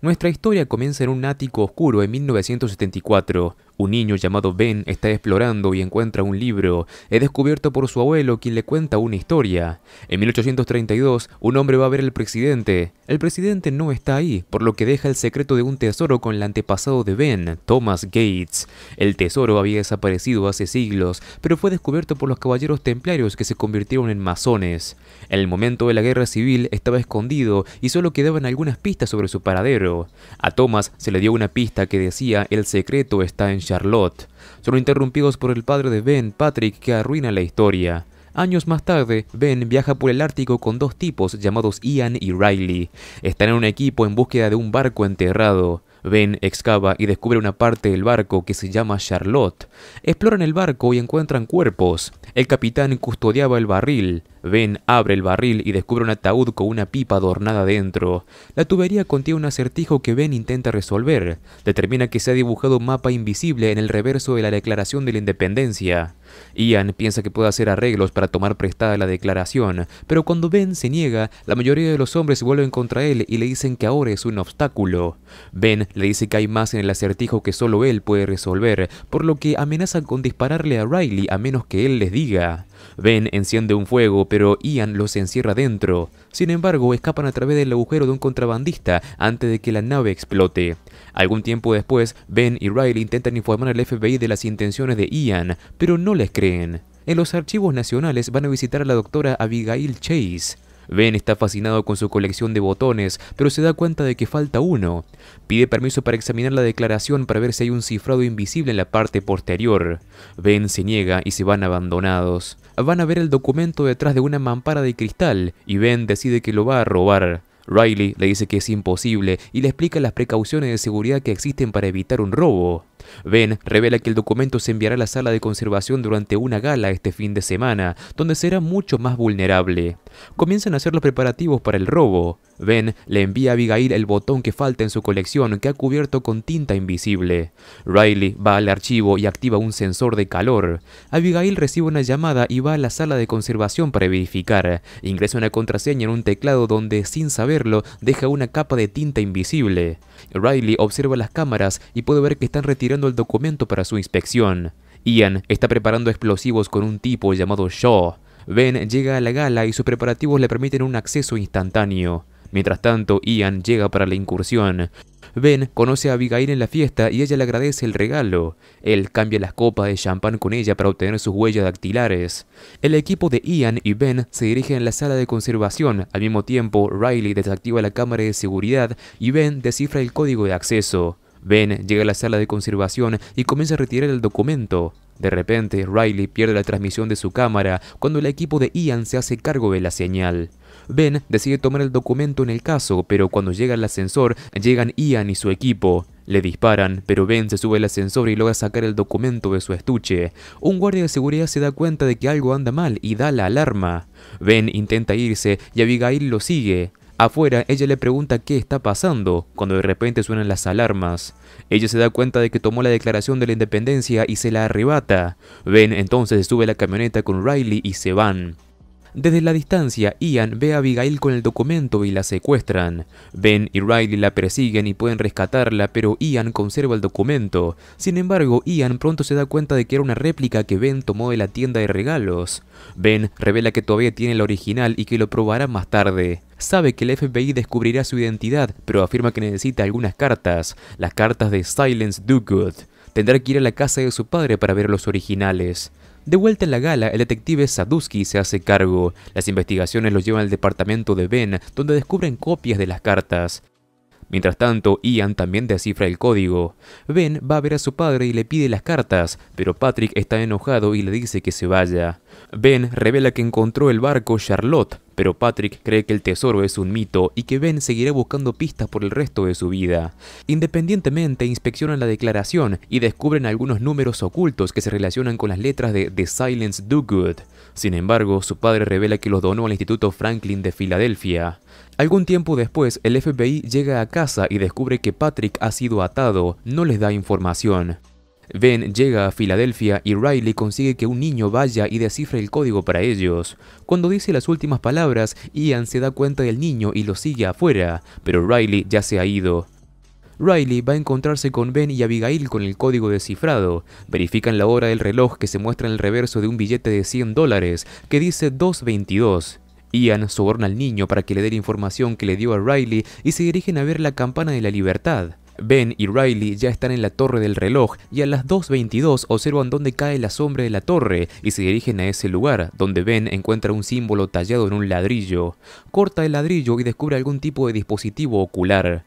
Nuestra historia comienza en un ático oscuro en 1974, un niño llamado Ben está explorando y encuentra un libro, es descubierto por su abuelo quien le cuenta una historia. En 1832, un hombre va a ver al presidente. El presidente no está ahí, por lo que deja el secreto de un tesoro con el antepasado de Ben, Thomas Gates. El tesoro había desaparecido hace siglos, pero fue descubierto por los caballeros templarios que se convirtieron en masones. En el momento de la guerra civil estaba escondido y solo quedaban algunas pistas sobre su paradero. A Thomas se le dio una pista que decía el secreto está en Charlotte, son interrumpidos por el padre de Ben, Patrick, que arruina la historia. Años más tarde, Ben viaja por el Ártico con dos tipos llamados Ian y Riley. Están en un equipo en búsqueda de un barco enterrado. Ben excava y descubre una parte del barco que se llama Charlotte. Exploran el barco y encuentran cuerpos. El capitán custodiaba el barril. Ben abre el barril y descubre un ataúd con una pipa adornada dentro. La tubería contiene un acertijo que Ben intenta resolver. Determina que se ha dibujado un mapa invisible en el reverso de la Declaración de la Independencia. Ian piensa que puede hacer arreglos para tomar prestada la declaración, pero cuando Ben se niega, la mayoría de los hombres vuelven contra él y le dicen que ahora es un obstáculo. Ben le dice que hay más en el acertijo que solo él puede resolver, por lo que amenazan con dispararle a Riley a menos que él les diga. Ben enciende un fuego, pero Ian los encierra dentro. Sin embargo, escapan a través del agujero de un contrabandista antes de que la nave explote. Algún tiempo después, Ben y Riley intentan informar al FBI de las intenciones de Ian, pero no les creen. En los archivos nacionales van a visitar a la doctora Abigail Chase, Ben está fascinado con su colección de botones, pero se da cuenta de que falta uno. Pide permiso para examinar la declaración para ver si hay un cifrado invisible en la parte posterior. Ben se niega y se van abandonados. Van a ver el documento detrás de una mampara de cristal y Ben decide que lo va a robar. Riley le dice que es imposible y le explica las precauciones de seguridad que existen para evitar un robo. Ben revela que el documento se enviará a la sala de conservación durante una gala este fin de semana, donde será mucho más vulnerable. Comienzan a hacer los preparativos para el robo. Ben le envía a Abigail el botón que falta en su colección que ha cubierto con tinta invisible. Riley va al archivo y activa un sensor de calor. Abigail recibe una llamada y va a la sala de conservación para verificar. Ingresa una contraseña en un teclado donde, sin saberlo, deja una capa de tinta invisible. Riley observa las cámaras y puede ver que están retirando el documento para su inspección. Ian está preparando explosivos con un tipo llamado Shaw. Ben llega a la gala y sus preparativos le permiten un acceso instantáneo. Mientras tanto, Ian llega para la incursión. Ben conoce a Abigail en la fiesta y ella le agradece el regalo. Él cambia las copas de champán con ella para obtener sus huellas dactilares. El equipo de Ian y Ben se dirigen a la sala de conservación. Al mismo tiempo, Riley desactiva la cámara de seguridad y Ben descifra el código de acceso. Ben llega a la sala de conservación y comienza a retirar el documento. De repente, Riley pierde la transmisión de su cámara cuando el equipo de Ian se hace cargo de la señal. Ben decide tomar el documento en el caso, pero cuando llega al ascensor, llegan Ian y su equipo. Le disparan, pero Ben se sube al ascensor y logra sacar el documento de su estuche. Un guardia de seguridad se da cuenta de que algo anda mal y da la alarma. Ben intenta irse y Abigail lo sigue. Afuera, ella le pregunta qué está pasando, cuando de repente suenan las alarmas. Ella se da cuenta de que tomó la declaración de la independencia y se la arrebata. Ben entonces sube la camioneta con Riley y se van. Desde la distancia, Ian ve a Abigail con el documento y la secuestran. Ben y Riley la persiguen y pueden rescatarla, pero Ian conserva el documento. Sin embargo, Ian pronto se da cuenta de que era una réplica que Ben tomó de la tienda de regalos. Ben revela que todavía tiene el original y que lo probará más tarde. Sabe que el FBI descubrirá su identidad, pero afirma que necesita algunas cartas, las cartas de Silence Do Good. Tendrá que ir a la casa de su padre para ver los originales. De vuelta en la gala, el detective Sadusky se hace cargo. Las investigaciones los llevan al departamento de Ben, donde descubren copias de las cartas. Mientras tanto, Ian también descifra el código. Ben va a ver a su padre y le pide las cartas, pero Patrick está enojado y le dice que se vaya. Ben revela que encontró el barco Charlotte, pero Patrick cree que el tesoro es un mito y que Ben seguirá buscando pistas por el resto de su vida. Independientemente, inspeccionan la declaración y descubren algunos números ocultos que se relacionan con las letras de The Silence Do Good. Sin embargo, su padre revela que los donó al Instituto Franklin de Filadelfia. Algún tiempo después, el FBI llega a casa y descubre que Patrick ha sido atado, no les da información. Ben llega a Filadelfia y Riley consigue que un niño vaya y descifre el código para ellos. Cuando dice las últimas palabras, Ian se da cuenta del niño y lo sigue afuera, pero Riley ya se ha ido. Riley va a encontrarse con Ben y Abigail con el código descifrado. Verifican la hora del reloj que se muestra en el reverso de un billete de 100 dólares, que dice 222. Ian soborna al niño para que le dé la información que le dio a Riley y se dirigen a ver la campana de la libertad. Ben y Riley ya están en la torre del reloj y a las 2.22 observan dónde cae la sombra de la torre y se dirigen a ese lugar, donde Ben encuentra un símbolo tallado en un ladrillo. Corta el ladrillo y descubre algún tipo de dispositivo ocular.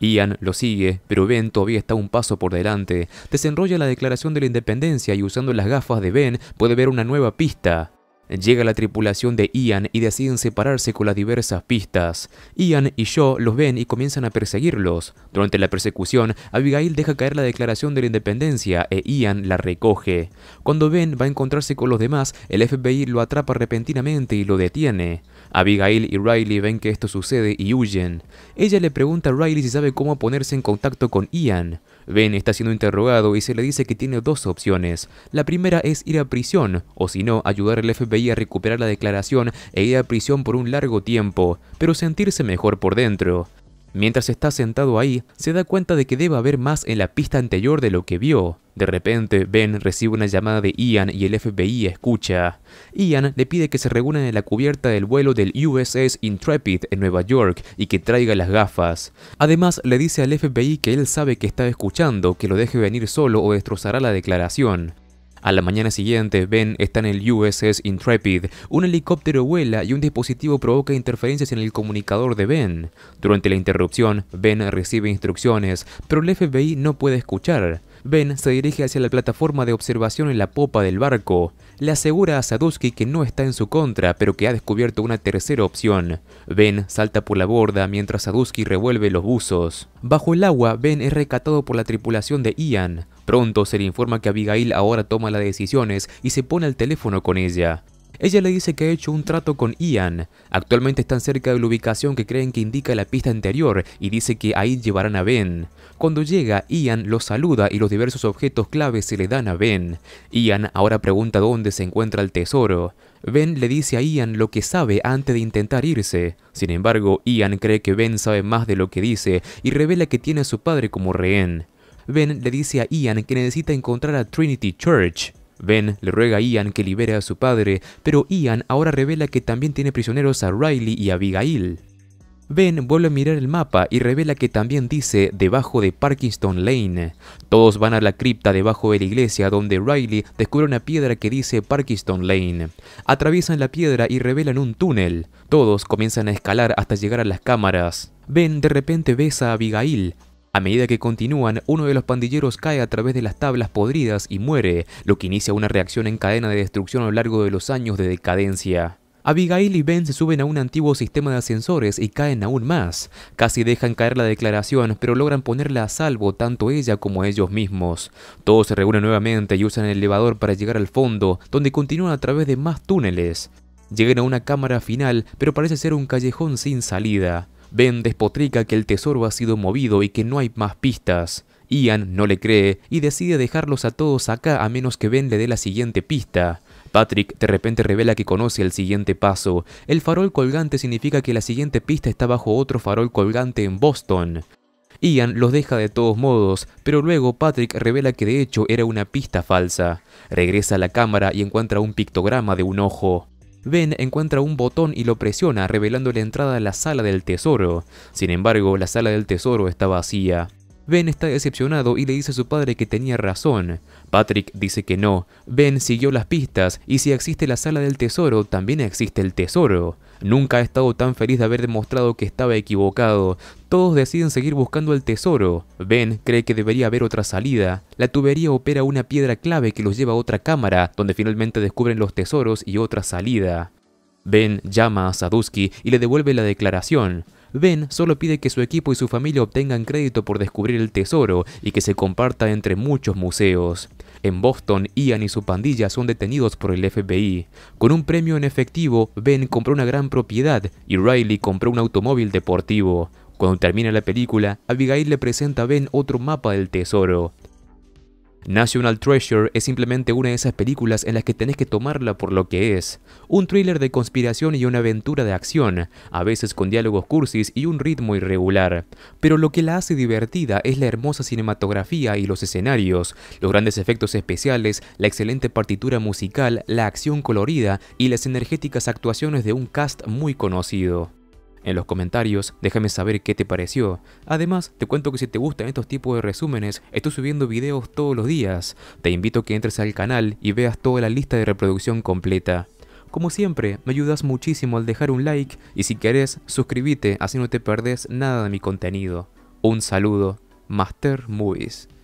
Ian lo sigue, pero Ben todavía está un paso por delante. Desenrolla la declaración de la independencia y usando las gafas de Ben puede ver una nueva pista. Llega la tripulación de Ian y deciden separarse con las diversas pistas. Ian y Joe los ven y comienzan a perseguirlos. Durante la persecución, Abigail deja caer la declaración de la independencia e Ian la recoge. Cuando Ben va a encontrarse con los demás, el FBI lo atrapa repentinamente y lo detiene. Abigail y Riley ven que esto sucede y huyen. Ella le pregunta a Riley si sabe cómo ponerse en contacto con Ian. Ben está siendo interrogado y se le dice que tiene dos opciones. La primera es ir a prisión, o si no, ayudar al FBI a recuperar la declaración e ir a prisión por un largo tiempo, pero sentirse mejor por dentro. Mientras está sentado ahí, se da cuenta de que debe haber más en la pista anterior de lo que vio. De repente, Ben recibe una llamada de Ian y el FBI escucha. Ian le pide que se reúnan en la cubierta del vuelo del USS Intrepid en Nueva York y que traiga las gafas. Además, le dice al FBI que él sabe que está escuchando, que lo deje venir solo o destrozará la declaración. A la mañana siguiente, Ben está en el USS Intrepid. Un helicóptero vuela y un dispositivo provoca interferencias en el comunicador de Ben. Durante la interrupción, Ben recibe instrucciones, pero el FBI no puede escuchar. Ben se dirige hacia la plataforma de observación en la popa del barco. Le asegura a Sadusky que no está en su contra, pero que ha descubierto una tercera opción. Ben salta por la borda mientras Sadusky revuelve los buzos. Bajo el agua, Ben es recatado por la tripulación de Ian. Pronto se le informa que Abigail ahora toma las decisiones y se pone al teléfono con ella. Ella le dice que ha hecho un trato con Ian. Actualmente están cerca de la ubicación que creen que indica la pista anterior y dice que ahí llevarán a Ben. Cuando llega, Ian los saluda y los diversos objetos clave se le dan a Ben. Ian ahora pregunta dónde se encuentra el tesoro. Ben le dice a Ian lo que sabe antes de intentar irse. Sin embargo, Ian cree que Ben sabe más de lo que dice y revela que tiene a su padre como rehén. Ben le dice a Ian que necesita encontrar a Trinity Church. Ben le ruega a Ian que libere a su padre, pero Ian ahora revela que también tiene prisioneros a Riley y Abigail. Ben vuelve a mirar el mapa y revela que también dice debajo de Parkinston Lane. Todos van a la cripta debajo de la iglesia donde Riley descubre una piedra que dice Parkinston Lane. Atraviesan la piedra y revelan un túnel. Todos comienzan a escalar hasta llegar a las cámaras. Ben de repente besa a Abigail. A medida que continúan, uno de los pandilleros cae a través de las tablas podridas y muere, lo que inicia una reacción en cadena de destrucción a lo largo de los años de decadencia. Abigail y Ben se suben a un antiguo sistema de ascensores y caen aún más. Casi dejan caer la declaración, pero logran ponerla a salvo tanto ella como ellos mismos. Todos se reúnen nuevamente y usan el elevador para llegar al fondo, donde continúan a través de más túneles. Llegan a una cámara final, pero parece ser un callejón sin salida. Ben despotrica que el tesoro ha sido movido y que no hay más pistas. Ian no le cree y decide dejarlos a todos acá a menos que Ben le dé la siguiente pista. Patrick de repente revela que conoce el siguiente paso. El farol colgante significa que la siguiente pista está bajo otro farol colgante en Boston. Ian los deja de todos modos, pero luego Patrick revela que de hecho era una pista falsa. Regresa a la cámara y encuentra un pictograma de un ojo. Ben encuentra un botón y lo presiona, revelando la entrada a la sala del tesoro. Sin embargo, la sala del tesoro está vacía. Ben está decepcionado y le dice a su padre que tenía razón. Patrick dice que no. Ben siguió las pistas y si existe la sala del tesoro, también existe el tesoro. Nunca ha estado tan feliz de haber demostrado que estaba equivocado. Todos deciden seguir buscando el tesoro. Ben cree que debería haber otra salida. La tubería opera una piedra clave que los lleva a otra cámara, donde finalmente descubren los tesoros y otra salida. Ben llama a Sadusky y le devuelve la declaración. Ben solo pide que su equipo y su familia obtengan crédito por descubrir el tesoro y que se comparta entre muchos museos. En Boston, Ian y su pandilla son detenidos por el FBI. Con un premio en efectivo, Ben compró una gran propiedad y Riley compró un automóvil deportivo. Cuando termina la película, Abigail le presenta a Ben otro mapa del tesoro. National Treasure es simplemente una de esas películas en las que tenés que tomarla por lo que es, un thriller de conspiración y una aventura de acción, a veces con diálogos cursis y un ritmo irregular, pero lo que la hace divertida es la hermosa cinematografía y los escenarios, los grandes efectos especiales, la excelente partitura musical, la acción colorida y las energéticas actuaciones de un cast muy conocido. En los comentarios déjame saber qué te pareció. Además, te cuento que si te gustan estos tipos de resúmenes, estoy subiendo videos todos los días. Te invito a que entres al canal y veas toda la lista de reproducción completa. Como siempre, me ayudas muchísimo al dejar un like y si querés, suscríbete así no te perdés nada de mi contenido. Un saludo, Master Movies.